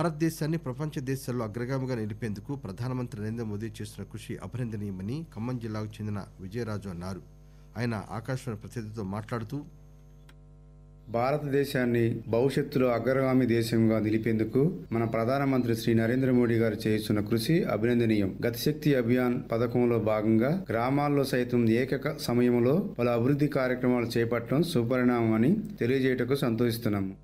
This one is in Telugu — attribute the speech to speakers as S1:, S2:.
S1: భారతదేశాన్ని ప్రపంచ దేశాల్లో అగ్రగామిగా నిలిపేందుకు ప్రధానమంత్రి నరేంద్ర మోదీ చేస్తున్న కృషి అభినందనీయమని ఖమ్మం జిల్లాకు చెందిన విజయరాజు అన్నారు ఆయన ఆకాశవాణి ప్రతినిధితో మాట్లాడుతూ
S2: భారతదేశాన్ని భవిష్యత్తులో అగ్రగామి దేశంగా నిలిపేందుకు మన ప్రధానమంత్రి శ్రీ నరేంద్ర మోడీ గారు చేస్తున్న కృషి అభినందనీయం గతిశక్తి అభియాన్ పథకంలో భాగంగా గ్రామాల్లో సైతం ఏకక సమయంలో పలు అభివృద్ధి కార్యక్రమాలు చేపట్టడం సుపరిణామం అని తెలియజేయటకు సంతోషిస్తున్నాము